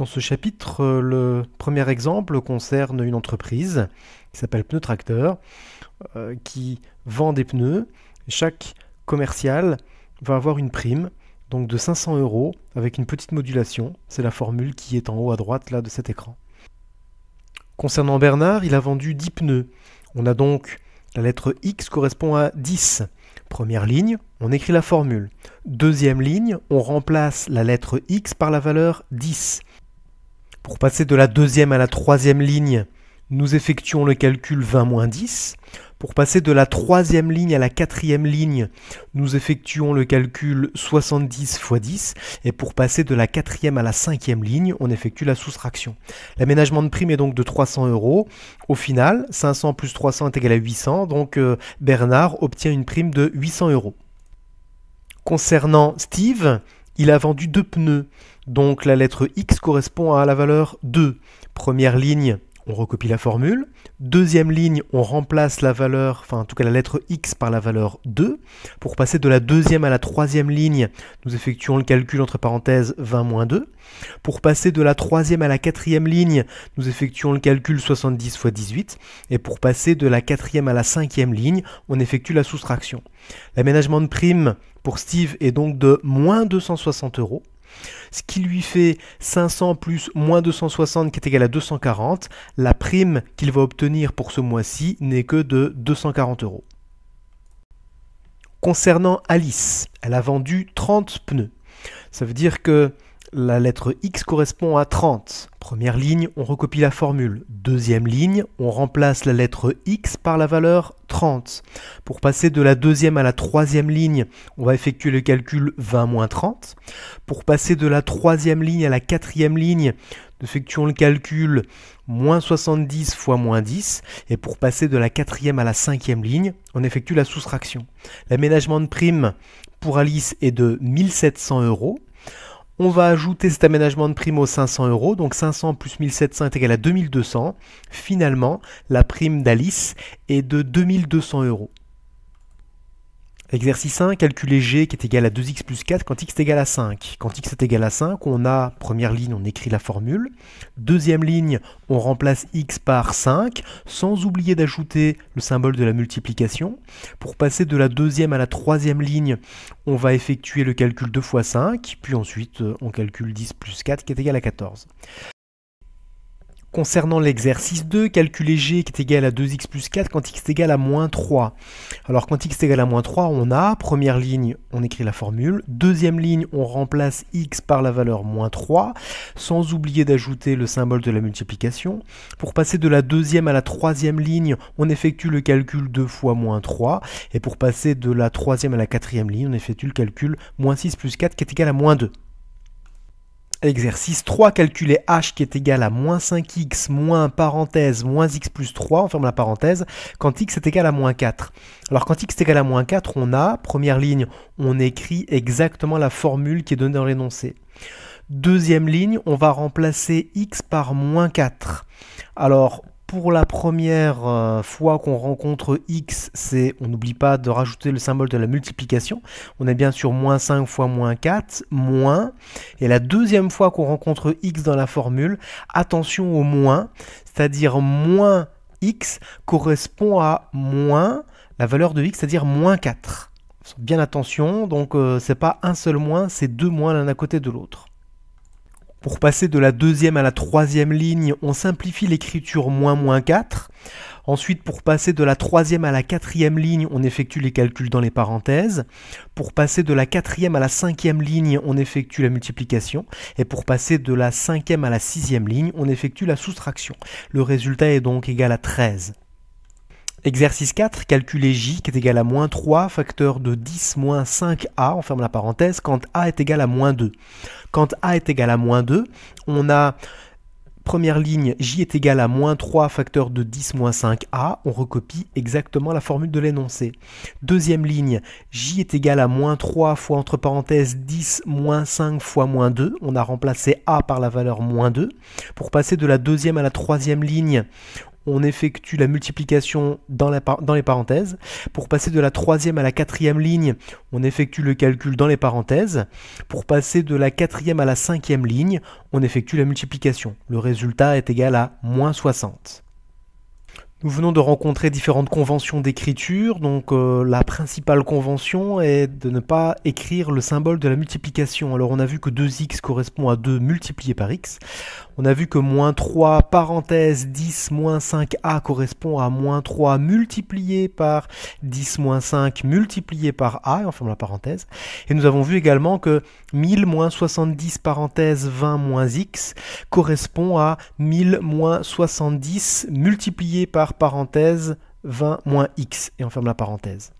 Dans ce chapitre, euh, le premier exemple concerne une entreprise qui s'appelle Pneu Tracteur, euh, qui vend des pneus. Chaque commercial va avoir une prime, donc de 500 euros, avec une petite modulation. C'est la formule qui est en haut à droite là de cet écran. Concernant Bernard, il a vendu 10 pneus. On a donc la lettre X correspond à 10. Première ligne, on écrit la formule. Deuxième ligne, on remplace la lettre X par la valeur 10. Pour passer de la deuxième à la troisième ligne, nous effectuons le calcul 20 10. Pour passer de la troisième ligne à la quatrième ligne, nous effectuons le calcul 70 x 10. Et pour passer de la quatrième à la cinquième ligne, on effectue la soustraction. L'aménagement de prime est donc de 300 euros. Au final, 500 plus 300 est égal à 800. Donc euh, Bernard obtient une prime de 800 euros. Concernant Steve, il a vendu deux pneus. Donc la lettre X correspond à la valeur 2. Première ligne, on recopie la formule. Deuxième ligne, on remplace la valeur, enfin en tout cas la lettre x par la valeur 2. Pour passer de la deuxième à la troisième ligne, nous effectuons le calcul entre parenthèses 20 2. Pour passer de la troisième à la quatrième ligne, nous effectuons le calcul 70 x 18. Et pour passer de la quatrième à la cinquième ligne, on effectue la soustraction. L'aménagement de prime pour Steve est donc de moins 260 euros ce qui lui fait 500 plus moins 260 qui est égal à 240. La prime qu'il va obtenir pour ce mois-ci n'est que de 240 euros. Concernant Alice, elle a vendu 30 pneus. Ça veut dire que la lettre X correspond à 30. Première ligne, on recopie la formule. Deuxième ligne, on remplace la lettre X par la valeur pour passer de la deuxième à la troisième ligne, on va effectuer le calcul 20 moins 30. Pour passer de la troisième ligne à la quatrième ligne, nous effectuons le calcul moins 70 fois moins 10. Et pour passer de la quatrième à la cinquième ligne, on effectue la soustraction. L'aménagement de prime pour Alice est de 1700 euros. On va ajouter cet aménagement de prime aux 500 euros, donc 500 plus 1700 est égal à 2200. Finalement, la prime d'Alice est de 2200 euros. Exercice 1, calculer g qui est égal à 2x plus 4 quand x est égal à 5. Quand x est égal à 5, on a, première ligne, on écrit la formule. Deuxième ligne, on remplace x par 5, sans oublier d'ajouter le symbole de la multiplication. Pour passer de la deuxième à la troisième ligne, on va effectuer le calcul 2 fois 5, puis ensuite euh, on calcule 10 plus 4 qui est égal à 14. Concernant l'exercice 2, calculer g qui est égal à 2x plus 4 quand x est égal à moins 3. Alors quand x est égal à moins 3, on a, première ligne, on écrit la formule, deuxième ligne, on remplace x par la valeur moins 3, sans oublier d'ajouter le symbole de la multiplication. Pour passer de la deuxième à la troisième ligne, on effectue le calcul 2 fois moins 3, et pour passer de la troisième à la quatrième ligne, on effectue le calcul moins 6 plus 4 qui est égal à moins 2. Exercice 3, calculer h qui est égal à moins 5x moins parenthèse moins x plus 3, on ferme la parenthèse, quand x est égal à moins 4. Alors quand x est égal à moins 4, on a, première ligne, on écrit exactement la formule qui est donnée dans l'énoncé. Deuxième ligne, on va remplacer x par moins 4. Alors pour la première euh, fois qu'on rencontre x, c'est, on n'oublie pas de rajouter le symbole de la multiplication. On est bien sûr moins 5 fois moins 4, moins. Et la deuxième fois qu'on rencontre x dans la formule, attention au moins, c'est-à-dire moins x correspond à moins la valeur de x, c'est-à-dire moins 4. Bien attention, donc euh, c'est pas un seul moins, c'est deux moins l'un à côté de l'autre. Pour passer de la deuxième à la troisième ligne, on simplifie l'écriture moins moins 4. Ensuite, pour passer de la troisième à la quatrième ligne, on effectue les calculs dans les parenthèses. Pour passer de la quatrième à la cinquième ligne, on effectue la multiplication. Et pour passer de la cinquième à la sixième ligne, on effectue la soustraction. Le résultat est donc égal à 13. Exercice 4, calculer J qui est égal à moins 3, facteur de 10 moins 5A, on ferme la parenthèse, quand A est égal à moins 2. Quand A est égal à moins 2, on a première ligne, j est égal à moins 3 facteur de 10 moins 5a, on recopie exactement la formule de l'énoncé. Deuxième ligne, j est égal à moins 3 fois entre parenthèses 10 moins 5 fois moins 2, on a remplacé a par la valeur moins 2. Pour passer de la deuxième à la troisième ligne, on effectue la multiplication dans, les parenthèses. Pour passer de la troisième à la quatrième ligne, on effectue le calcul dans les parenthèses. Pour passer de la quatrième à la cinquième ligne, on effectue la multiplication. Le résultat est égal à moins 60. Nous venons de rencontrer différentes conventions d'écriture, donc euh, la principale convention est de ne pas écrire le symbole de la multiplication. Alors on a vu que 2x correspond à 2 multiplié par x. On a vu que moins 3 parenthèse 10 moins 5a correspond à moins 3 multiplié par 10 moins 5 multiplié par a, et on ferme la parenthèse. Et nous avons vu également que 1000 moins 70 parenthèse 20 moins x correspond à 1000 moins 70 multiplié par parenthèse 20 moins x, et on ferme la parenthèse.